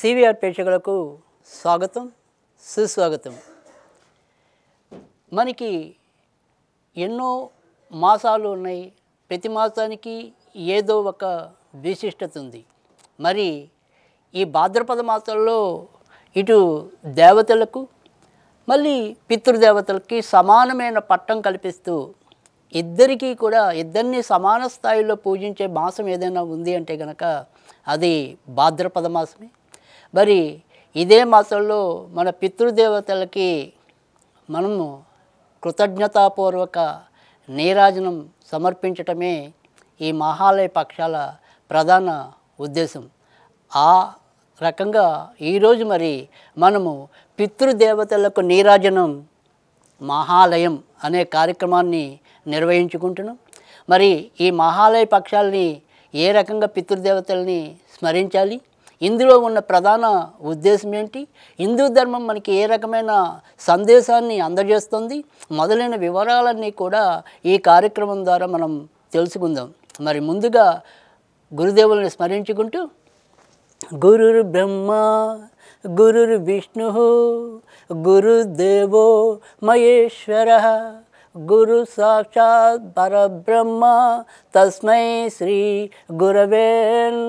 CVR ప్రేక్షకులకు స్వాగతం సుస్వాగతం మనకి ఎన్నో మాసాలు ఉన్నాయి ప్రతి మాసానికి ఏదో ఒక విశిష్టత ఉంది మరి ఈ భాద్రపద మాసంలో ఇటు దేవతలకు మళ్ళీ పితృదేవతలకి సమానమైన పట్టం కల్పిస్తూ ఇద్దరికీ కూడా ఇద్దరిని సమాన స్థాయిలో పూజించే మాసం ఏదైనా ఉంది అంటే కనుక అది భాద్రపద మాసమే మరి ఇదే మాసంలో మన పితృదేవతలకి మనము కృతజ్ఞతాపూర్వక నీరాజనం సమర్పించటమే ఈ మహాలయ పక్షాల ప్రధాన ఉద్దేశం ఆ రకంగా ఈరోజు మరి మనము పితృదేవతలకు నీరాజనం మహాలయం అనే కార్యక్రమాన్ని నిర్వహించుకుంటున్నాం మరి ఈ మహాలయ పక్షాలని ఏ రకంగా పితృదేవతల్ని స్మరించాలి ఇందులో ఉన్న ప్రధాన ఉద్దేశం ఏంటి హిందూ ధర్మం మనకి ఏ రకమైన సందేశాన్ని అందజేస్తుంది మొదలైన వివరాలన్నీ కూడా ఈ కార్యక్రమం ద్వారా మనం తెలుసుకుందాం మరి ముందుగా గురుదేవుల్ని స్మరించుకుంటూ గురురు బ్రహ్మ గురు విష్ణు గురుదేవో మహేశ్వర గురు సాక్షాత్ పరబ్రహ్మ తస్మై శ్రీ గురవే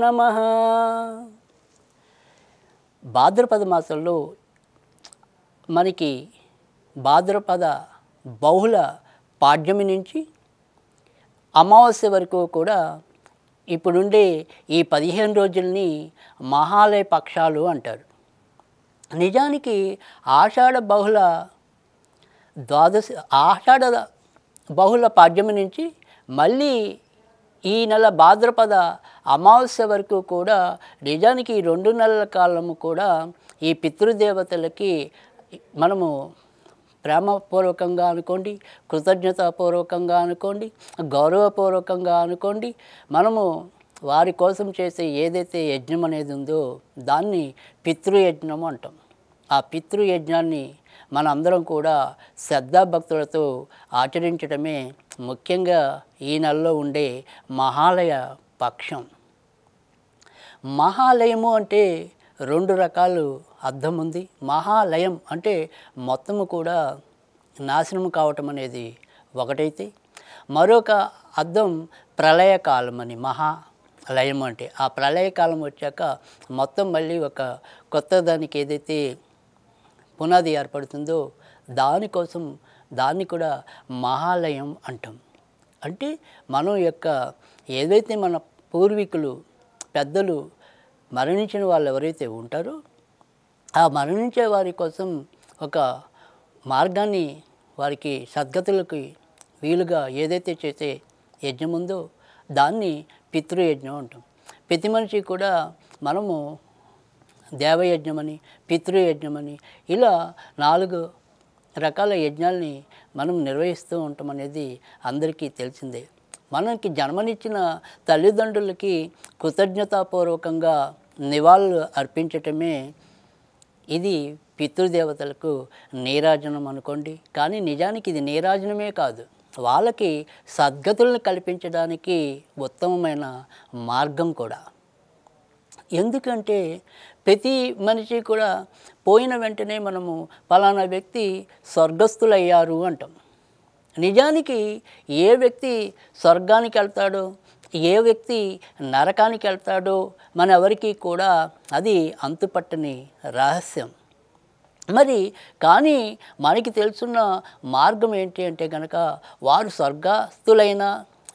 నమ భాద్రపద మాసంలో మనకి భాద్రపద బహుళ పాడ్యమి నుంచి అమావాస్య వరకు కూడా ఇప్పుడుండే ఈ పదిహేను రోజుల్ని మహాలయ పక్షాలు అంటారు నిజానికి ఆషాఢ బహుళ ద్వాదశి ఆషాఢ బహుళ పాడ్యమి నుంచి మళ్ళీ ఈ నెల భాద్రపద అమావాస్య వరకు కూడా నిజానికి ఈ రెండు నెలల కాలము కూడా ఈ పితృదేవతలకి మనము ప్రేమపూర్వకంగా అనుకోండి కృతజ్ఞతాపూర్వకంగా అనుకోండి గౌరవపూర్వకంగా అనుకోండి మనము వారి కోసం చేసే ఏదైతే యజ్ఞం అనేది ఉందో దాన్ని పితృయజ్ఞము అంటాం ఆ పితృయజ్ఞాన్ని మనందరం కూడా శ్రద్ధాభక్తులతో ఆచరించడమే ముఖ్యంగా ఈ నెలలో ఉండే మహాలయ పక్షం మహాలయము అంటే రెండు రకాలు అర్థం ఉంది మహాలయం అంటే మొత్తము కూడా నాశనం కావటం అనేది ఒకటైతే మరొక అర్థం ప్రళయకాలం అని మహా లయం అంటే ఆ ప్రళయకాలం వచ్చాక మొత్తం మళ్ళీ ఒక కొత్త దానికి ఏదైతే పునాది ఏర్పడుతుందో దానికోసం దాన్ని కూడా మహాలయం అంటాం అంటే మనం యొక్క ఏదైతే మన పూర్వీకులు పెద్దలు మరణించిన వాళ్ళు ఎవరైతే ఉంటారో ఆ మరణించే వారి కోసం ఒక మార్గాన్ని వారికి సద్గతులకి వీలుగా ఏదైతే చేసే యజ్ఞం ఉందో దాన్ని పితృయజ్ఞం అంటాం ప్రతి మనిషి కూడా మనము దేవయజ్ఞమని పితృయజ్ఞమని ఇలా నాలుగు రకాల యజ్ఞాల్ని మనం నిర్వహిస్తూ ఉంటాం అనేది అందరికీ తెలిసిందే మనకి జన్మనిచ్చిన తల్లిదండ్రులకి కృతజ్ఞతాపూర్వకంగా నివాళులు అర్పించటమే ఇది పితృదేవతలకు నీరాజనం అనుకోండి కానీ నిజానికి ఇది నీరాజనమే కాదు వాళ్ళకి సద్గతులను కల్పించడానికి ఉత్తమమైన మార్గం కూడా ఎందుకంటే ప్రతి మనిషి కూడా పోయిన వెంటనే మనము పలానా వ్యక్తి స్వర్గస్థులయ్యారు అంటాం నిజానికి ఏ వ్యక్తి స్వర్గానికి వెళ్తాడో ఏ వ్యక్తి నరకానికి వెళ్తాడో ఎవరికి కూడా అది అంతుపట్టని రహస్యం మరి కానీ మనకి తెలుసున్న మార్గం ఏంటి అంటే కనుక వారు స్వర్గస్థులైనా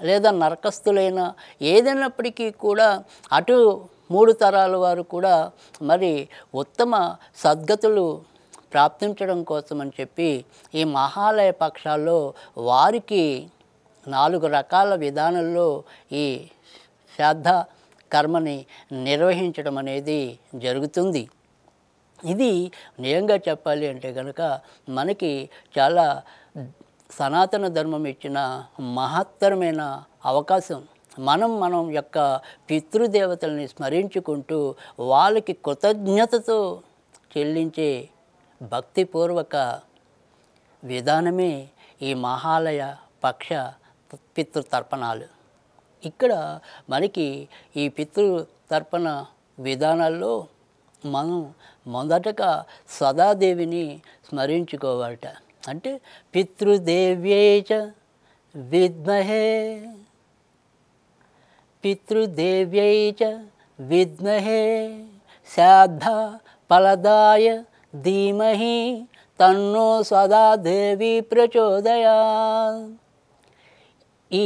లేదా నరకస్థులైనా ఏదైనప్పటికీ కూడా అటు మూడు తరాల వారు కూడా మరి ఉత్తమ సద్గతులు ప్రాప్తించడం కోసం అని చెప్పి ఈ మహాలయ పక్షాల్లో వారికి నాలుగు రకాల విధానంలో ఈ శ్రద్ధ కర్మని నిర్వహించడం అనేది జరుగుతుంది ఇది నిజంగా చెప్పాలి అంటే కనుక మనకి చాలా సనాతన ధర్మం ఇచ్చిన మహత్తరమైన అవకాశం మనం మనం యొక్క పితృదేవతల్ని స్మరించుకుంటూ వాళ్ళకి కృతజ్ఞతతో చెల్లించే భక్తిపూర్వక విధానమే ఈ మహాలయ పక్ష పితృతర్పణాలు ఇక్కడ మనకి ఈ పితృతర్పణ విధానాల్లో మనం మొదటగా సదాదేవిని స్మరించుకోవాలట అంటే పితృదేవ్యేచ విద్మహే పితృదేవ్యై చ విద్మహే శ్రాద్ధ ఫలదాయ ధీమహి తన్నో సదా దేవి ప్రచోదయా ఈ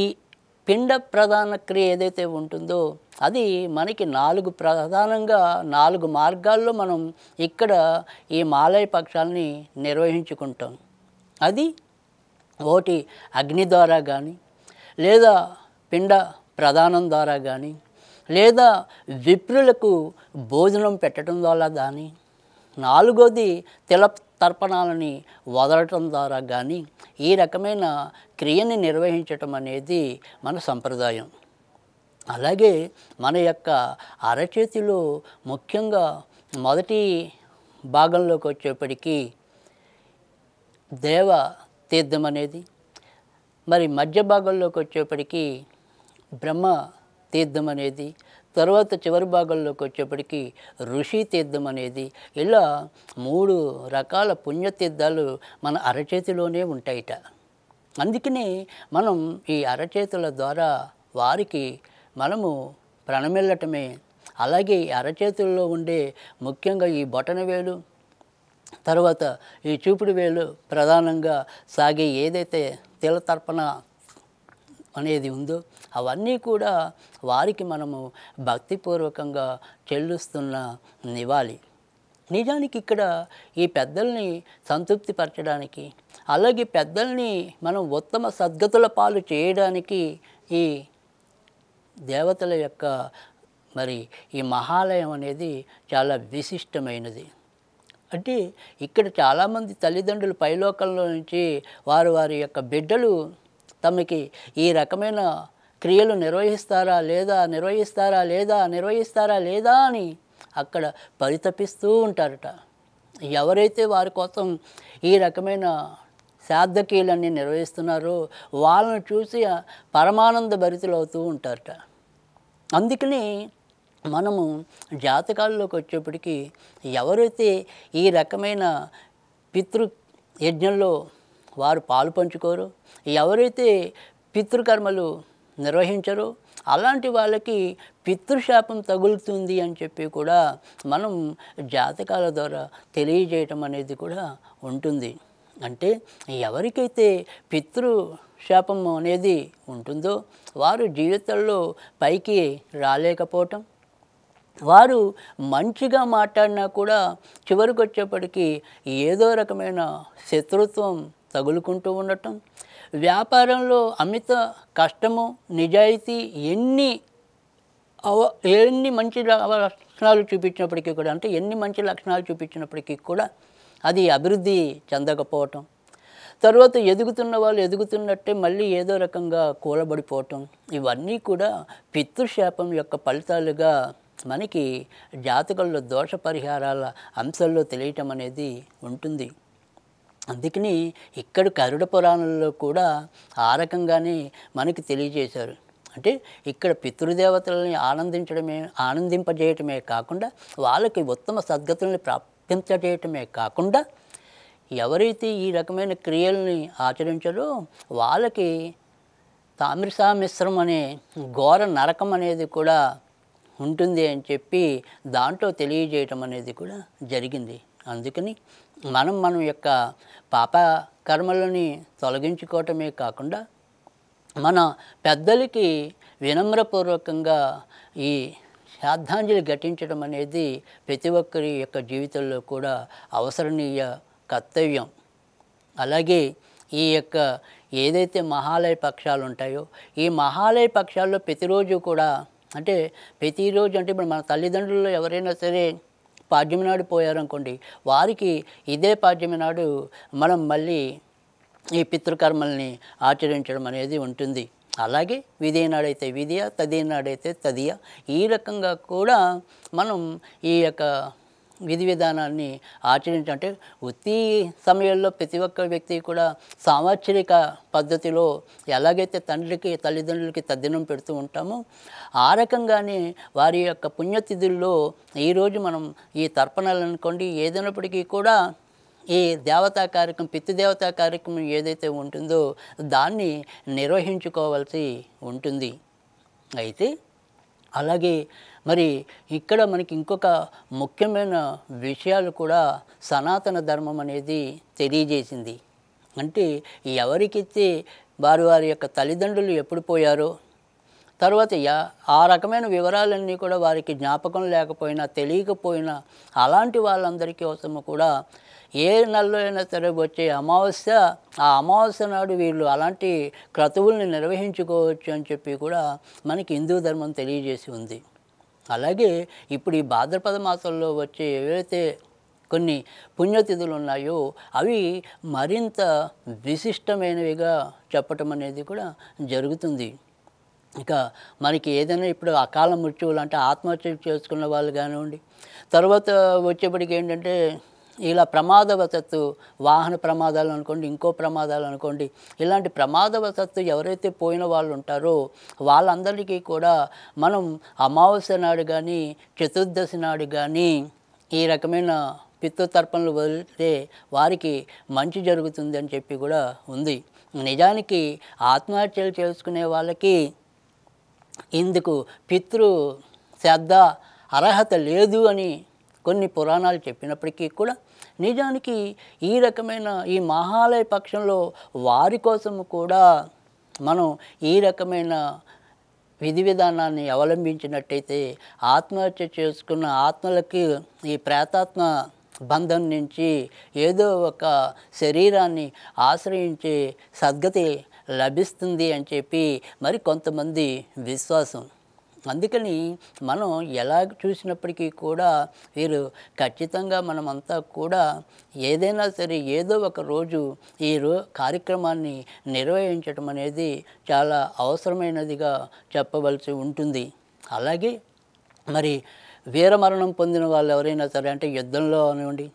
పిండ ప్రధాన క్రియ ఏదైతే ఉంటుందో అది మనకి నాలుగు ప్రధానంగా నాలుగు మార్గాల్లో మనం ఇక్కడ ఈ మాలయ పక్షాలని నిర్వహించుకుంటాం అది ఒకటి అగ్ని ద్వారా కానీ లేదా పిండ ప్రదానం ద్వారా కానీ లేదా విప్రులకు భోజనం పెట్టడం ద్వారా కానీ నాలుగోది తిల తర్పణాలని వదలటం ద్వారా కానీ ఈ రకమైన క్రియని నిర్వహించటం అనేది మన సంప్రదాయం అలాగే మన యొక్క అరచేతిలో ముఖ్యంగా మొదటి భాగంలోకి వచ్చేప్పటికీ దేవ తీర్థం అనేది మరి మధ్య భాగంలోకి వచ్చేప్పటికీ బ్రహ్మ తీర్థం అనేది తర్వాత చివరి భాగంలోకి వచ్చేప్పటికీ ఋషి తీర్థం అనేది ఇలా మూడు రకాల పుణ్యతీర్థాలు మన అరచేతిలోనే ఉంటాయిట అందుకనే మనం ఈ అరచేతుల ద్వారా వారికి మనము ప్రణమిల్లటమే అలాగే ఈ అరచేతుల్లో ఉండే ముఖ్యంగా ఈ బొటన వేలు తర్వాత ఈ చూపుడు వేలు ప్రధానంగా సాగే ఏదైతే తిలతర్పణ అనేది ఉందో అవన్నీ కూడా వారికి మనము భక్తిపూర్వకంగా చెల్లుస్తున్న నివాలి నిజానికి ఇక్కడ ఈ పెద్దల్ని సంతృప్తిపరచడానికి అలాగే పెద్దల్ని మనం ఉత్తమ సద్గతుల పాలు చేయడానికి ఈ దేవతల యొక్క మరి ఈ మహాలయం అనేది చాలా విశిష్టమైనది అంటే ఇక్కడ చాలామంది తల్లిదండ్రులు పైలోకంలో నుంచి వారు వారి యొక్క బిడ్డలు తమకి ఈ రకమైన క్రియలు నిర్వహిస్తారా లేదా నిర్వహిస్తారా లేదా నిర్వహిస్తారా లేదా అని అక్కడ పరితపిస్తూ ఉంటారట ఎవరైతే వారి కోసం ఈ రకమైన శాబ్దకీలన్నీ నిర్వహిస్తున్నారో వాళ్ళను చూసి పరమానంద అవుతూ ఉంటారట అందుకని మనము జాతకాల్లోకి వచ్చేప్పటికీ ఎవరైతే ఈ రకమైన పితృ యజ్ఞంలో వారు పాలు పంచుకోరు ఎవరైతే పితృకర్మలు నిర్వహించరు అలాంటి వాళ్ళకి పితృశాపం తగులుతుంది అని చెప్పి కూడా మనం జాతకాల ద్వారా తెలియజేయటం అనేది కూడా ఉంటుంది అంటే ఎవరికైతే పితృ శాపం అనేది ఉంటుందో వారు జీవితంలో పైకి రాలేకపోవటం వారు మంచిగా మాట్లాడినా కూడా చివరికి వచ్చేప్పటికీ ఏదో రకమైన శత్రుత్వం తగులుకుంటూ ఉండటం వ్యాపారంలో అమిత కష్టము నిజాయితీ ఎన్ని అవ ఎన్ని మంచి లక్షణాలు చూపించినప్పటికీ కూడా అంటే ఎన్ని మంచి లక్షణాలు చూపించినప్పటికీ కూడా అది అభివృద్ధి చెందకపోవటం తర్వాత ఎదుగుతున్న వాళ్ళు ఎదుగుతున్నట్టే మళ్ళీ ఏదో రకంగా కూలబడిపోవటం ఇవన్నీ కూడా పితృశాపం యొక్క ఫలితాలుగా మనకి జాతకంలో దోష పరిహారాల అంశంలో తెలియటం అనేది ఉంటుంది అందుకని ఇక్కడ కరుడ పురాణంలో కూడా ఆ రకంగానే మనకి తెలియజేశారు అంటే ఇక్కడ పితృదేవతలని ఆనందించడమే ఆనందింపజేయటమే కాకుండా వాళ్ళకి ఉత్తమ సద్గతుల్ని ప్రాప్తించజేయటమే కాకుండా ఎవరైతే ఈ రకమైన క్రియల్ని ఆచరించారో వాళ్ళకి తామ్రసామిశ్రం అనే ఘోర నరకం అనేది కూడా ఉంటుంది అని చెప్పి దాంట్లో తెలియజేయటం అనేది కూడా జరిగింది అందుకని మనం మన యొక్క పాప కర్మలని తొలగించుకోవటమే కాకుండా మన పెద్దలకి వినమ్రపూర్వకంగా ఈ శ్రద్ధాంజలి ఘటించడం అనేది ప్రతి ఒక్కరి యొక్క జీవితంలో కూడా అవసరనీయ కర్తవ్యం అలాగే ఈ యొక్క ఏదైతే మహాలయ పక్షాలు ఉంటాయో ఈ మహాలయ పక్షాల్లో ప్రతిరోజు కూడా అంటే ప్రతిరోజు అంటే ఇప్పుడు మన తల్లిదండ్రులు ఎవరైనా సరే పాడ్యమి నాడు పోయారనుకోండి వారికి ఇదే పాడ్యమి నాడు మనం మళ్ళీ ఈ పితృకర్మల్ని ఆచరించడం అనేది ఉంటుంది అలాగే విధేనాడైతే విధియ తదేనాడైతే తదియా ఈ రకంగా కూడా మనం ఈ యొక్క విధి విధానాన్ని ఆచరించడం అంటే సమయంలో ప్రతి ఒక్క వ్యక్తి కూడా సామాచరిక పద్ధతిలో ఎలాగైతే తండ్రికి తల్లిదండ్రులకి తద్దినం పెడుతూ ఉంటామో ఆ రకంగానే వారి యొక్క పుణ్యతిథుల్లో ఈరోజు మనం ఈ తర్పణాలు అనుకోండి ఏదైనప్పటికీ కూడా ఈ దేవతా కార్యక్రమం పితృదేవతా కార్యక్రమం ఏదైతే ఉంటుందో దాన్ని నిర్వహించుకోవాల్సి ఉంటుంది అయితే అలాగే మరి ఇక్కడ మనకి ఇంకొక ముఖ్యమైన విషయాలు కూడా సనాతన ధర్మం అనేది తెలియజేసింది అంటే ఎవరికైతే వారి వారి యొక్క తల్లిదండ్రులు ఎప్పుడు పోయారో తర్వాత ఆ రకమైన వివరాలన్నీ కూడా వారికి జ్ఞాపకం లేకపోయినా తెలియకపోయినా అలాంటి వాళ్ళందరికీ కోసము కూడా ఏ నెలలో అయినా సరే వచ్చే అమావాస్య ఆ అమావాస్య నాడు వీళ్ళు అలాంటి క్రతువుల్ని నిర్వహించుకోవచ్చు అని చెప్పి కూడా మనకి హిందూ ధర్మం తెలియజేసి ఉంది అలాగే ఇప్పుడు ఈ భాద్రపద మాసంలో వచ్చే ఏవైతే కొన్ని పుణ్యతిథులు ఉన్నాయో అవి మరింత విశిష్టమైనవిగా చెప్పటం అనేది కూడా జరుగుతుంది ఇక మనకి ఏదైనా ఇప్పుడు అకాల మృత్యువులు అంటే ఆత్మహత్య చేసుకున్న వాళ్ళు కానివ్వండి తర్వాత వచ్చేప్పటికి ఏంటంటే ఇలా ప్రమాదవశత్తు వాహన ప్రమాదాలు అనుకోండి ఇంకో ప్రమాదాలు అనుకోండి ఇలాంటి ప్రమాదవశత్తు ఎవరైతే పోయిన వాళ్ళు ఉంటారో వాళ్ళందరికీ కూడా మనం అమావాస్య నాడు కానీ చతుర్దశి నాడు కానీ ఈ రకమైన పిత్తతర్పణలు వదిలితే వారికి మంచి జరుగుతుంది అని చెప్పి కూడా ఉంది నిజానికి ఆత్మహత్యలు చేసుకునే వాళ్ళకి ఇందుకు పితృ శ్రద్ధ అర్హత లేదు అని కొన్ని పురాణాలు చెప్పినప్పటికీ కూడా నిజానికి ఈ రకమైన ఈ మహాలయ పక్షంలో వారి కోసం కూడా మనం ఈ రకమైన విధి విధానాన్ని అవలంబించినట్టయితే ఆత్మహత్య చేసుకున్న ఆత్మలకి ఈ ప్రేతాత్మ బంధం నుంచి ఏదో ఒక శరీరాన్ని ఆశ్రయించే సద్గతి లభిస్తుంది అని చెప్పి మరి కొంతమంది విశ్వాసం అందుకని మనం ఎలా చూసినప్పటికీ కూడా వీరు ఖచ్చితంగా మనమంతా కూడా ఏదైనా సరే ఏదో ఒక రోజు ఈ రో కార్యక్రమాన్ని నిర్వహించడం అనేది చాలా అవసరమైనదిగా చెప్పవలసి ఉంటుంది అలాగే మరి వీరమరణం పొందిన వాళ్ళు ఎవరైనా సరే అంటే యుద్ధంలో అనివ్వండి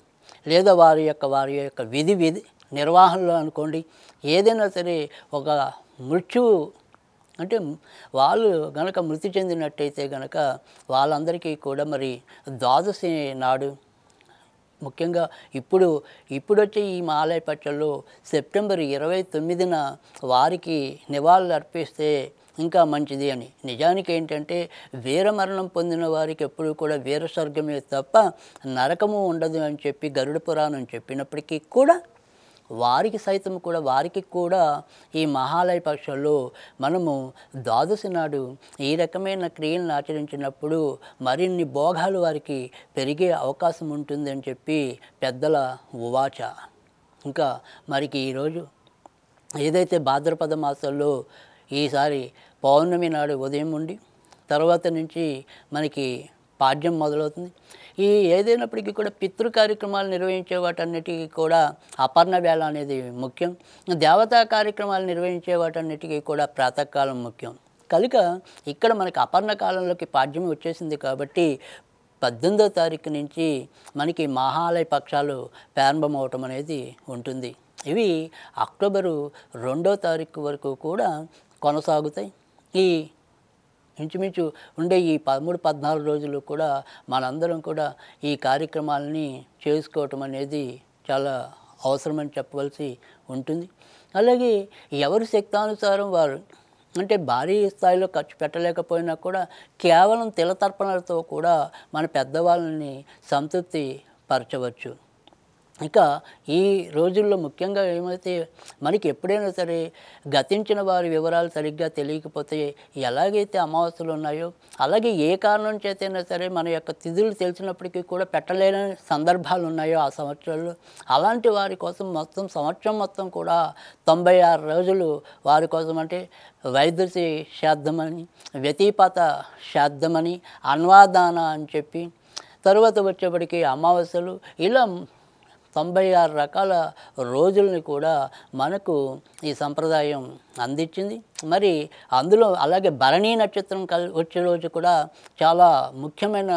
లేదా వారి యొక్క వారి యొక్క విధి విధి నిర్వహణలో అనుకోండి ఏదైనా సరే ఒక మృత్యువు అంటే వాళ్ళు గనక మృతి చెందినట్టయితే గనక వాళ్ళందరికీ కూడా మరి ద్వాదశి నాడు ముఖ్యంగా ఇప్పుడు ఇప్పుడొచ్చే ఈ మాలయపట్లలో సెప్టెంబర్ ఇరవై తొమ్మిదిన వారికి నివాళులు అర్పిస్తే ఇంకా మంచిది అని నిజానికి ఏంటంటే వీరమరణం పొందిన వారికి ఎప్పుడు కూడా వీరస్వర్గమే తప్ప నరకము ఉండదు అని చెప్పి గరుడ పురాణం చెప్పినప్పటికీ కూడా వారికి సైతం కూడా వారికి కూడా ఈ మహాలయ పక్షంలో మనము ద్వాదశి నాడు ఈ రకమైన క్రియలను ఆచరించినప్పుడు మరిన్ని భోగాలు వారికి పెరిగే అవకాశం ఉంటుంది అని చెప్పి పెద్దల ఉవాచ ఇంకా మరికి ఈరోజు ఏదైతే భాద్రపద మాసంలో ఈసారి పౌర్ణమి నాడు ఉదయం ఉండి తర్వాత నుంచి మనకి పాడ్యం మొదలవుతుంది ఈ ఏదైనప్పటికీ కూడా పితృ కార్యక్రమాలు నిర్వహించే వాటన్నిటికీ కూడా అపర్ణ వేళ అనేది ముఖ్యం దేవతా కార్యక్రమాలు నిర్వహించే వాటన్నిటికీ కూడా ప్రాతకాలం ముఖ్యం కలిక ఇక్కడ మనకి అపర్ణ కాలంలోకి పాడ్యం వచ్చేసింది కాబట్టి పద్దెనిమిదో తారీఖు నుంచి మనకి మహాలయ పక్షాలు ప్రారంభమవటం అనేది ఉంటుంది ఇవి అక్టోబరు రెండో తారీఖు వరకు కూడా కొనసాగుతాయి ఈ ఇంచుమించు ఉండే ఈ పదమూడు పద్నాలుగు రోజులు కూడా మనందరం కూడా ఈ కార్యక్రమాలని చేసుకోవటం అనేది చాలా అవసరమని చెప్పవలసి ఉంటుంది అలాగే ఎవరి శక్తానుసారం వారు అంటే భారీ స్థాయిలో ఖర్చు పెట్టలేకపోయినా కూడా కేవలం తిల తర్పణలతో కూడా మన పెద్దవాళ్ళని సంతృప్తి పరచవచ్చు ఇక ఈ రోజుల్లో ముఖ్యంగా ఏమైతే మనకి ఎప్పుడైనా సరే గతించిన వారి వివరాలు సరిగ్గా తెలియకపోతే ఎలాగైతే అమావాస్యలు ఉన్నాయో అలాగే ఏ కారణం చేతైనా సరే మన యొక్క తిథులు తెలిసినప్పటికీ కూడా పెట్టలేని సందర్భాలు ఉన్నాయో ఆ సంవత్సరాల్లో అలాంటి వారి కోసం మొత్తం సంవత్సరం మొత్తం కూడా తొంభై ఆరు రోజులు వారి కోసం అంటే వైద్యుసి శాద్ధమని వ్యతిపాత శాద్ధమని అన్వాదాన అని చెప్పి తరువాత వచ్చేప్పటికీ అమావాస్యలు ఇలా తొంభై ఆరు రకాల రోజుల్ని కూడా మనకు ఈ సంప్రదాయం అందించింది మరి అందులో అలాగే భరణీ నక్షత్రం కల్ వచ్చే రోజు కూడా చాలా ముఖ్యమైన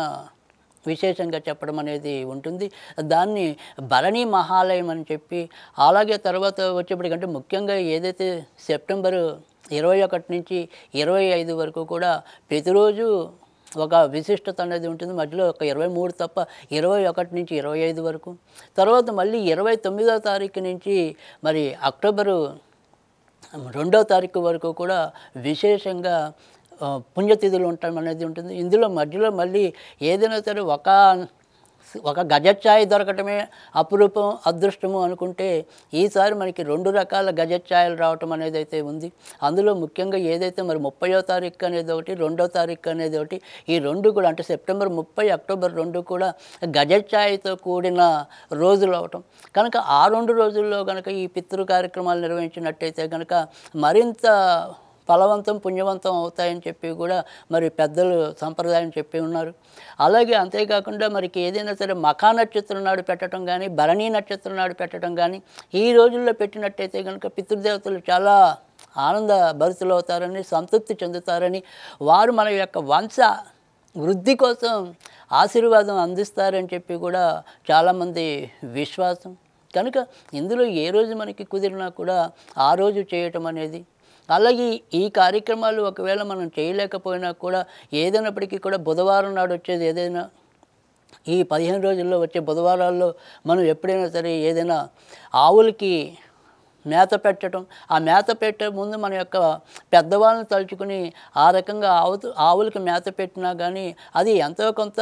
విశేషంగా చెప్పడం అనేది ఉంటుంది దాన్ని భరణి మహాలయం అని చెప్పి అలాగే తర్వాత వచ్చేప్పటికంటే ముఖ్యంగా ఏదైతే సెప్టెంబరు ఇరవై ఒకటి నుంచి ఇరవై ఐదు వరకు కూడా ప్రతిరోజు ఒక విశిష్టత అనేది ఉంటుంది మధ్యలో ఒక ఇరవై మూడు తప్ప ఇరవై ఒకటి నుంచి ఇరవై ఐదు వరకు తర్వాత మళ్ళీ ఇరవై తొమ్మిదో తారీఖు నుంచి మరి అక్టోబరు రెండో తారీఖు వరకు కూడా విశేషంగా పుణ్యతిథులు ఉంటాం అనేది ఉంటుంది ఇందులో మధ్యలో మళ్ళీ ఏదైనా సరే ఒక ఒక గజఛాయ దొరకటమే అపురూపం అదృష్టము అనుకుంటే ఈసారి మనకి రెండు రకాల గజఛాయలు రావటం అనేది అయితే ఉంది అందులో ముఖ్యంగా ఏదైతే మరి ముప్పయో తారీఖు అనేది ఒకటి రెండో తారీఖు అనేది ఒకటి ఈ రెండు కూడా అంటే సెప్టెంబర్ ముప్పై అక్టోబర్ రెండు కూడా గజఛాయతో కూడిన రోజులు అవటం కనుక ఆ రెండు రోజుల్లో కనుక ఈ పితృ కార్యక్రమాలు నిర్వహించినట్టయితే కనుక మరింత ఫలవంతం పుణ్యవంతం అవుతాయని చెప్పి కూడా మరి పెద్దలు సంప్రదాయం చెప్పి ఉన్నారు అలాగే అంతేకాకుండా మరికి ఏదైనా సరే మఖా నక్షత్రం నాడు పెట్టడం కానీ భరణీ నక్షత్రం నాడు పెట్టడం కానీ ఈ రోజుల్లో పెట్టినట్టయితే కనుక పితృదేవతలు చాలా ఆనంద భరితులు అవుతారని సంతృప్తి చెందుతారని వారు మన యొక్క వంశ వృద్ధి కోసం ఆశీర్వాదం అందిస్తారని చెప్పి కూడా చాలామంది విశ్వాసం కనుక ఇందులో ఏ రోజు మనకి కుదిరినా కూడా ఆ రోజు చేయటం అనేది అలాగే ఈ కార్యక్రమాలు ఒకవేళ మనం చేయలేకపోయినా కూడా ఏదైనప్పటికీ కూడా బుధవారం నాడు వచ్చేది ఏదైనా ఈ పదిహేను రోజుల్లో వచ్చే బుధవారాల్లో మనం ఎప్పుడైనా సరే ఏదైనా ఆవులకి మేత పెట్టడం ఆ మేత పెట్టే ముందు మన యొక్క పెద్దవాళ్ళని తలుచుకుని ఆ రకంగా ఆవు ఆవులకు మేత పెట్టినా కానీ అది ఎంతో కొంత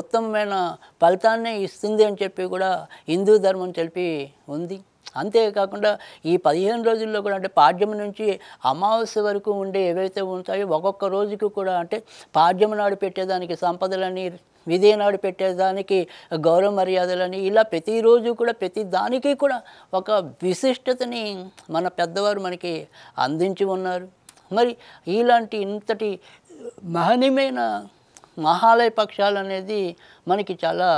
ఉత్తమమైన ఫలితాన్నే ఇస్తుంది అని చెప్పి కూడా హిందూ ధర్మం తెలిపి ఉంది అంతేకాకుండా ఈ పదిహేను రోజుల్లో కూడా అంటే పాడ్యం నుంచి అమావాస్య వరకు ఉండే ఏవైతే ఉంటాయో ఒక్కొక్క రోజుకి కూడా అంటే పాడ్యం నాడు పెట్టేదానికి సంపదలని నాడు పెట్టేదానికి గౌరవ మర్యాదలని ఇలా ప్రతిరోజు కూడా ప్రతి దానికి కూడా ఒక విశిష్టతని మన పెద్దవారు మనకి అందించి ఉన్నారు మరి ఇలాంటి ఇంతటి మహనీయమైన మహాలయ పక్షాలు అనేది మనకి చాలా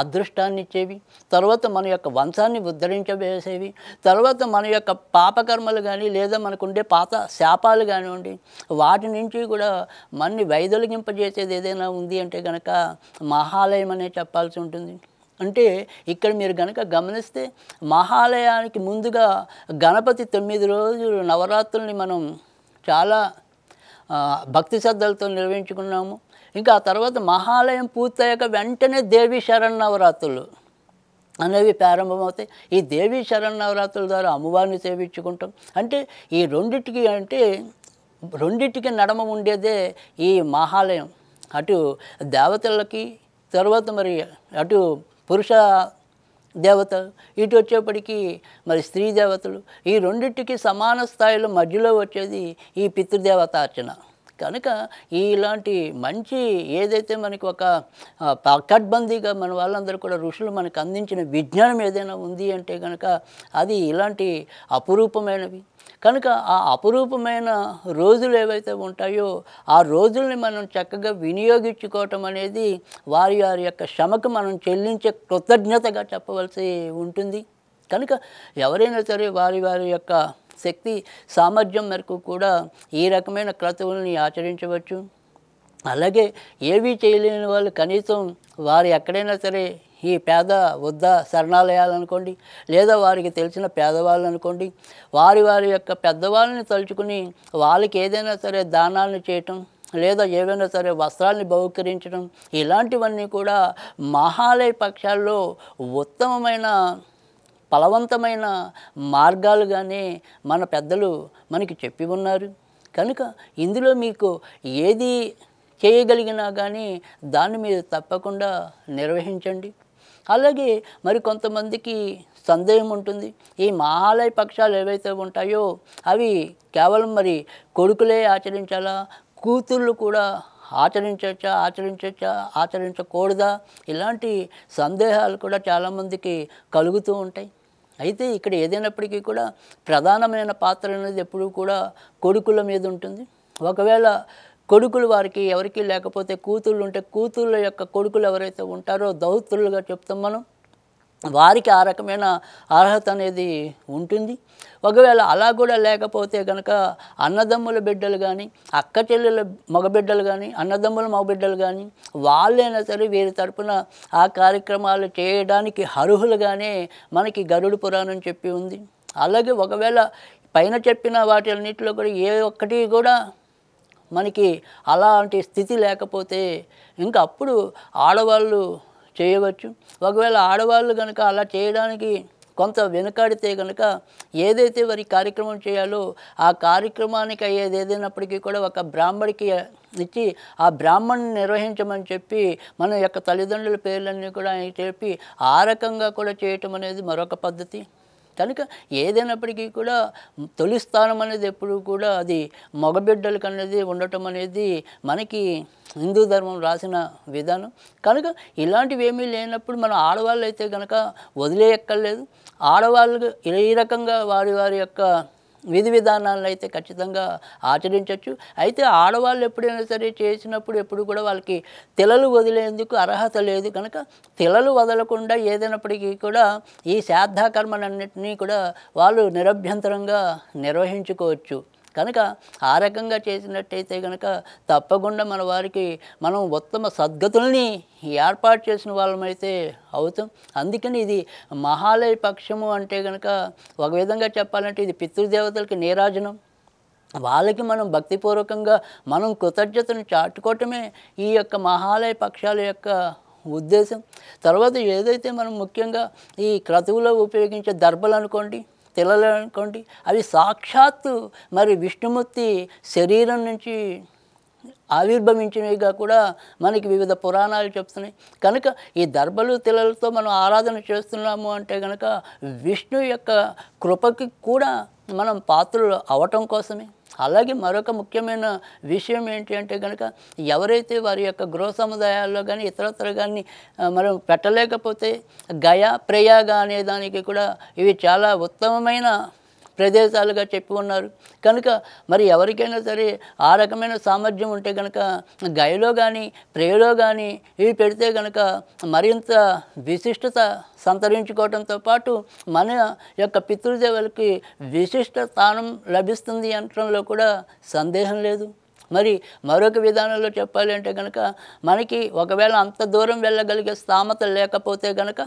అదృష్టాన్ని ఇచ్చేవి తర్వాత మన యొక్క వంశాన్ని ఉద్ధరించవేసేవి తర్వాత మన యొక్క పాపకర్మలు కానీ లేదా మనకుండే పాత శాపాలు కానివ్వండి వాటి నుంచి కూడా మన్ని వైదొలిగింపజేసేది ఏదైనా ఉంది అంటే కనుక మహాలయం అనే చెప్పాల్సి ఉంటుంది అంటే ఇక్కడ మీరు కనుక గమనిస్తే మహాలయానికి ముందుగా గణపతి తొమ్మిది రోజులు నవరాత్రుల్ని మనం చాలా భక్తి శ్రద్ధలతో నిర్వహించుకున్నాము ఇంకా ఆ తర్వాత మహాలయం పూర్తయ్యాక వెంటనే దేవి నవరాత్రులు అనేవి ప్రారంభమవుతాయి ఈ దేవి నవరాత్రుల ద్వారా అమ్మవారిని సేవించుకుంటాం అంటే ఈ రెండిటికి అంటే రెండిటికి నడమ ఉండేదే ఈ మహాలయం అటు దేవతలకి తర్వాత మరి అటు పురుష దేవతలు ఇటు వచ్చేప్పటికీ మరి స్త్రీ దేవతలు ఈ రెండింటికి సమాన స్థాయిలో మధ్యలో వచ్చేది ఈ పితృదేవతార్చన కనుక ఇలాంటి మంచి ఏదైతే మనకి ఒక పకడ్బందీగా మన వాళ్ళందరూ కూడా ఋషులు మనకు అందించిన విజ్ఞానం ఏదైనా ఉంది అంటే కనుక అది ఇలాంటి అపురూపమైనవి కనుక ఆ అపురూపమైన రోజులు ఏవైతే ఉంటాయో ఆ రోజుల్ని మనం చక్కగా వినియోగించుకోవటం అనేది వారి వారి యొక్క శ్రమకు మనం చెల్లించే కృతజ్ఞతగా చెప్పవలసి ఉంటుంది కనుక ఎవరైనా సరే వారి వారి యొక్క శక్తి సామర్థ్యం మేరకు కూడా ఈ రకమైన క్రతువుల్ని ఆచరించవచ్చు అలాగే ఏవీ చేయలేని వాళ్ళు కనీసం వారు ఎక్కడైనా సరే ఈ పేద వృద్ధ శరణాలయాలు అనుకోండి లేదా వారికి తెలిసిన పేదవాళ్ళు అనుకోండి వారి వారి యొక్క పెద్దవాళ్ళని తలుచుకుని వాళ్ళకి ఏదైనా సరే దానాలను చేయటం లేదా ఏవైనా సరే వస్త్రాల్ని బహుకరించడం ఇలాంటివన్నీ కూడా మహాలయ పక్షాల్లో ఉత్తమమైన బలవంతమైన కానీ మన పెద్దలు మనకి చెప్పి ఉన్నారు కనుక ఇందులో మీకు ఏది చేయగలిగినా కానీ దాన్ని మీరు తప్పకుండా నిర్వహించండి అలాగే మరి కొంతమందికి సందేహం ఉంటుంది ఈ మహాలయ పక్షాలు ఏవైతే ఉంటాయో అవి కేవలం మరి కొడుకులే ఆచరించాలా కూతుళ్ళు కూడా ఆచరించవచ్చా ఆచరించవచ్చా ఆచరించకూడదా ఇలాంటి సందేహాలు కూడా చాలామందికి కలుగుతూ ఉంటాయి అయితే ఇక్కడ ఏదైనప్పటికీ కూడా ప్రధానమైన పాత్ర అనేది ఎప్పుడూ కూడా కొడుకుల మీద ఉంటుంది ఒకవేళ కొడుకులు వారికి ఎవరికి లేకపోతే కూతుళ్ళు ఉంటే కూతుళ్ళ యొక్క కొడుకులు ఎవరైతే ఉంటారో దౌత్రులుగా చెప్తాం మనం వారికి ఆ రకమైన అర్హత అనేది ఉంటుంది ఒకవేళ అలా కూడా లేకపోతే కనుక అన్నదమ్ముల బిడ్డలు కానీ అక్క చెల్లెల మగబిడ్డలు కానీ అన్నదమ్ముల మగబిడ్డలు కానీ వాళ్ళైనా సరే వీరి తరపున ఆ కార్యక్రమాలు చేయడానికి అర్హులుగానే మనకి గరుడు పురాణం చెప్పి ఉంది అలాగే ఒకవేళ పైన చెప్పిన వాటిన్నిటిలో కూడా ఏ ఒక్కటి కూడా మనకి అలాంటి స్థితి లేకపోతే ఇంకా అప్పుడు ఆడవాళ్ళు చేయవచ్చు ఒకవేళ ఆడవాళ్ళు కనుక అలా చేయడానికి కొంత వెనుకాడితే కనుక ఏదైతే వారి కార్యక్రమం చేయాలో ఆ కార్యక్రమానికి అయ్యేది ఏదైనప్పటికీ కూడా ఒక బ్రాహ్మడికి ఇచ్చి ఆ బ్రాహ్మణ్ని నిర్వహించమని చెప్పి మన యొక్క తల్లిదండ్రుల పేర్లన్నీ కూడా ఆయన చెప్పి ఆ రకంగా కూడా చేయటం అనేది మరొక పద్ధతి కనుక ఏదైనప్పటికీ కూడా తొలి స్థానం అనేది ఎప్పుడు కూడా అది మగబిడ్డలకు అనేది ఉండటం అనేది మనకి హిందూ ధర్మం రాసిన విధానం కనుక ఇలాంటివి ఏమీ లేనప్పుడు మన ఆడవాళ్ళు అయితే కనుక వదిలేయక్కర్లేదు ఆడవాళ్ళు ఈ రకంగా వారి వారి యొక్క విధి విధానాలను అయితే ఖచ్చితంగా ఆచరించవచ్చు అయితే ఆడవాళ్ళు ఎప్పుడైనా సరే చేసినప్పుడు ఎప్పుడు కూడా వాళ్ళకి తెలలు వదిలేందుకు అర్హత లేదు కనుక తెలలు వదలకుండా ఏదైనప్పటికీ కూడా ఈ శ్రాద్ధకర్మలన్నింటినీ కూడా వాళ్ళు నిరభ్యంతరంగా నిర్వహించుకోవచ్చు కనుక ఆ రకంగా చేసినట్టయితే కనుక తప్పకుండా మన వారికి మనం ఉత్తమ సద్గతుల్ని ఏర్పాటు చేసిన వాళ్ళమైతే అవుతాం అందుకని ఇది మహాలయ పక్షము అంటే కనుక ఒక విధంగా చెప్పాలంటే ఇది పితృదేవతలకి నీరాజనం వాళ్ళకి మనం భక్తిపూర్వకంగా మనం కృతజ్ఞతను చాటుకోవటమే ఈ యొక్క మహాలయ పక్షాల యొక్క ఉద్దేశం తర్వాత ఏదైతే మనం ముఖ్యంగా ఈ క్రతువులో ఉపయోగించే దర్భలు అనుకోండి తెలలు అనుకోండి అవి సాక్షాత్తు మరి విష్ణుమూర్తి శరీరం నుంచి ఆవిర్భవించినవిగా కూడా మనకి వివిధ పురాణాలు చెప్తున్నాయి కనుక ఈ దర్భలు తిలలతో మనం ఆరాధన చేస్తున్నాము అంటే కనుక విష్ణు యొక్క కృపకి కూడా మనం పాత్రలు అవటం కోసమే అలాగే మరొక ముఖ్యమైన విషయం ఏంటి అంటే కనుక ఎవరైతే వారి యొక్క గృహ సముదాయాల్లో కానీ ఇతరత్ర కానీ మనం పెట్టలేకపోతే గయా ప్రయాగ అనే దానికి కూడా ఇవి చాలా ఉత్తమమైన ప్రదేశాలుగా చెప్పి ఉన్నారు కనుక మరి ఎవరికైనా సరే ఆ రకమైన సామర్థ్యం ఉంటే కనుక గయలో కానీ ప్రేయలో కానీ ఇవి పెడితే కనుక మరింత విశిష్టత సంతరించుకోవడంతో పాటు మన యొక్క పితృదేవులకి విశిష్ట స్థానం లభిస్తుంది అనడంలో కూడా సందేహం లేదు మరి మరొక విధానంలో చెప్పాలి అంటే కనుక మనకి ఒకవేళ అంత దూరం వెళ్ళగలిగే స్థామత లేకపోతే కనుక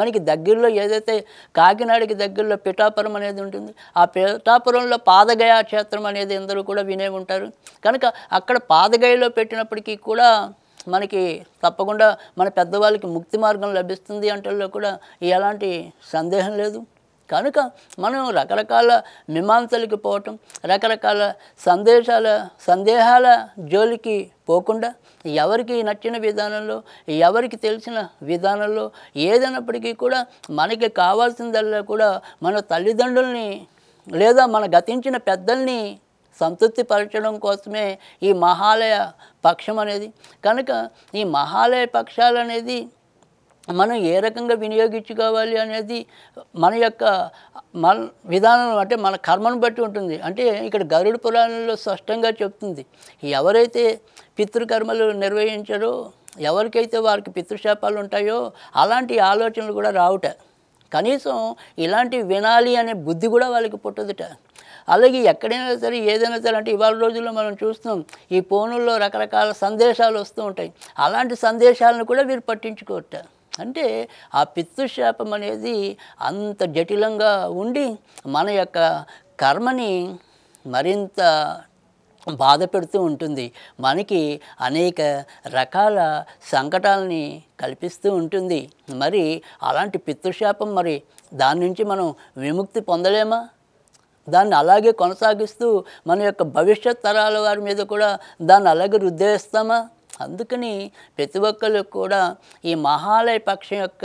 మనకి దగ్గరలో ఏదైతే కాకినాడకి దగ్గరలో పిఠాపురం అనేది ఉంటుంది ఆ పిఠాపురంలో పాదగయ క్షేత్రం అనేది అందరూ కూడా వినే ఉంటారు కనుక అక్కడ పాదగయలో పెట్టినప్పటికీ కూడా మనకి తప్పకుండా మన పెద్దవాళ్ళకి ముక్తి మార్గం లభిస్తుంది అంటే కూడా ఎలాంటి సందేహం లేదు కనుక మనం రకరకాల మీమాంసలకి పోవటం రకరకాల సందేశాల సందేహాల జోలికి పోకుండా ఎవరికి నచ్చిన విధానంలో ఎవరికి తెలిసిన విధానంలో ఏదైనప్పటికీ కూడా మనకి కావాల్సిందల్లా కూడా మన తల్లిదండ్రుల్ని లేదా మన గతించిన పెద్దల్ని సంతృప్తి పరచడం కోసమే ఈ మహాలయ పక్షం అనేది కనుక ఈ మహాలయ పక్షాలు అనేది మనం ఏ రకంగా వినియోగించుకోవాలి అనేది మన యొక్క మన విధానం అంటే మన కర్మను బట్టి ఉంటుంది అంటే ఇక్కడ గరుడు పురాణంలో స్పష్టంగా చెప్తుంది ఎవరైతే పితృకర్మలు నిర్వహించరో ఎవరికైతే వారికి పితృశాపాలు ఉంటాయో అలాంటి ఆలోచనలు కూడా రావుట కనీసం ఇలాంటివి వినాలి అనే బుద్ధి కూడా వాళ్ళకి పుట్టదుట అలాగే ఎక్కడైనా సరే ఏదైనా సరే అంటే ఇవాళ రోజుల్లో మనం చూస్తున్నాం ఈ ఫోనుల్లో రకరకాల సందేశాలు వస్తూ ఉంటాయి అలాంటి సందేశాలను కూడా వీరు పట్టించుకోవట అంటే ఆ పితృశాపం అనేది అంత జటిలంగా ఉండి మన యొక్క కర్మని మరింత బాధ పెడుతూ ఉంటుంది మనకి అనేక రకాల సంకటాలని కల్పిస్తూ ఉంటుంది మరి అలాంటి పితృశాపం మరి దాని నుంచి మనం విముక్తి పొందలేమా దాన్ని అలాగే కొనసాగిస్తూ మన యొక్క భవిష్యత్ తరాల వారి మీద కూడా దాన్ని అలాగే రుద్దేస్తామా అందుకని ప్రతి ఒక్కరు కూడా ఈ మహాలయ పక్షం యొక్క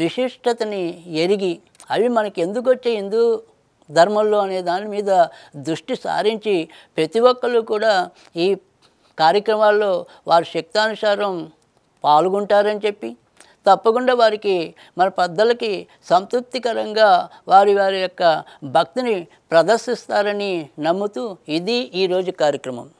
విశిష్టతని ఎరిగి అవి మనకి ఎందుకు వచ్చే హిందూ ధర్మంలో అనే దాని మీద దృష్టి సారించి ప్రతి ఒక్కరు కూడా ఈ కార్యక్రమాల్లో వారి శక్తానుసారం పాల్గొంటారని చెప్పి తప్పకుండా వారికి మన పెద్దలకి సంతృప్తికరంగా వారి వారి యొక్క భక్తిని ప్రదర్శిస్తారని నమ్ముతూ ఇది ఈరోజు కార్యక్రమం